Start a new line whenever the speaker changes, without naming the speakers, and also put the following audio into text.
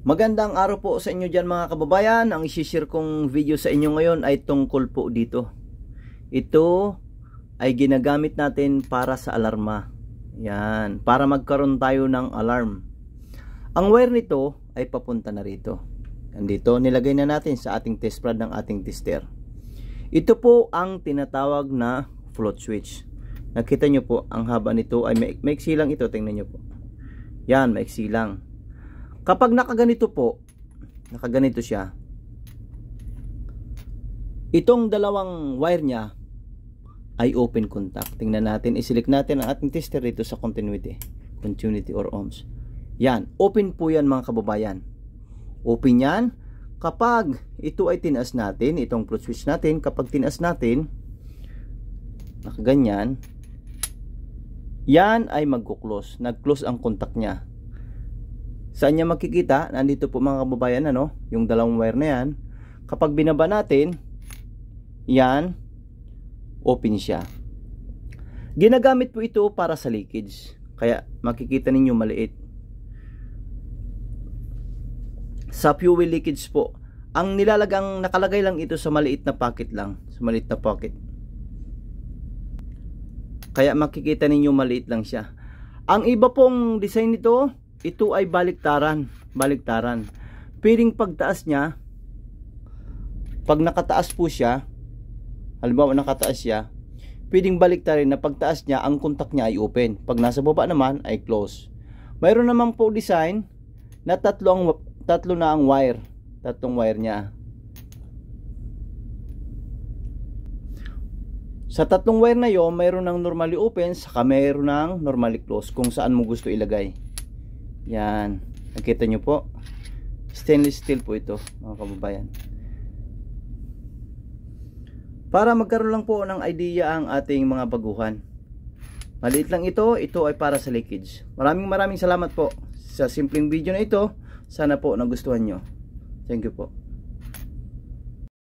Magandang araw po sa inyo dyan mga kababayan. Ang isishare kong video sa inyo ngayon ay tungkol po dito. Ito ay ginagamit natin para sa alarma. Yan, para magkaroon tayo ng alarm. Ang wire nito ay papunta na rito. Andito, nilagay na natin sa ating test prod ng ating tester. Ito po ang tinatawag na float switch. Nakita nyo po, ang haba nito ay maiksi lang ito. Tingnan nyo po. Yan, maiksi lang Kapag nakaganito po, nakaganito siya, itong dalawang wire niya ay open contact. Tingnan natin, isilik natin ang ating tester dito sa continuity, continuity or ohms. Yan, open po yan mga kababayan. Open yan. Kapag ito ay tinas natin, itong plus switch natin, kapag tinas natin, nakaganyan, yan ay magkuklose. Nag-close ang contact niya. Saan niya makikita? Nandito po mga kababayan ano, yung dalawang wire na yan. Kapag binaba natin, yan, open siya. Ginagamit po ito para sa leakage. Kaya makikita ninyo maliit. Sa fuel leakage po, ang nilalagang nakalagay lang ito sa maliit na pocket lang. Sa maliit na pocket. Kaya makikita ninyo maliit lang siya. Ang iba pong design nito, ito ay baliktaran baliktaran piring pagtaas niya pag nakataas po siya halimbawa nakataas siya pwedeng baliktarin na pagtaas niya ang contact niya ay open pag nasa baba naman ay close mayroon naman po design na tatlo, ang, tatlo na ang wire tatlong wire niya Sa tatlong wire na yon, mayroon ng normally open, saka mayroon ng normally close kung saan mo gusto ilagay. Yan. Nakita nyo po. Stainless steel po ito mga kababayan. Para magkaroon lang po ng idea ang ating mga baguhan. Maliit lang ito. Ito ay para sa leakage. Maraming maraming salamat po sa simpleng video na ito. Sana po nagustuhan nyo. Thank you po.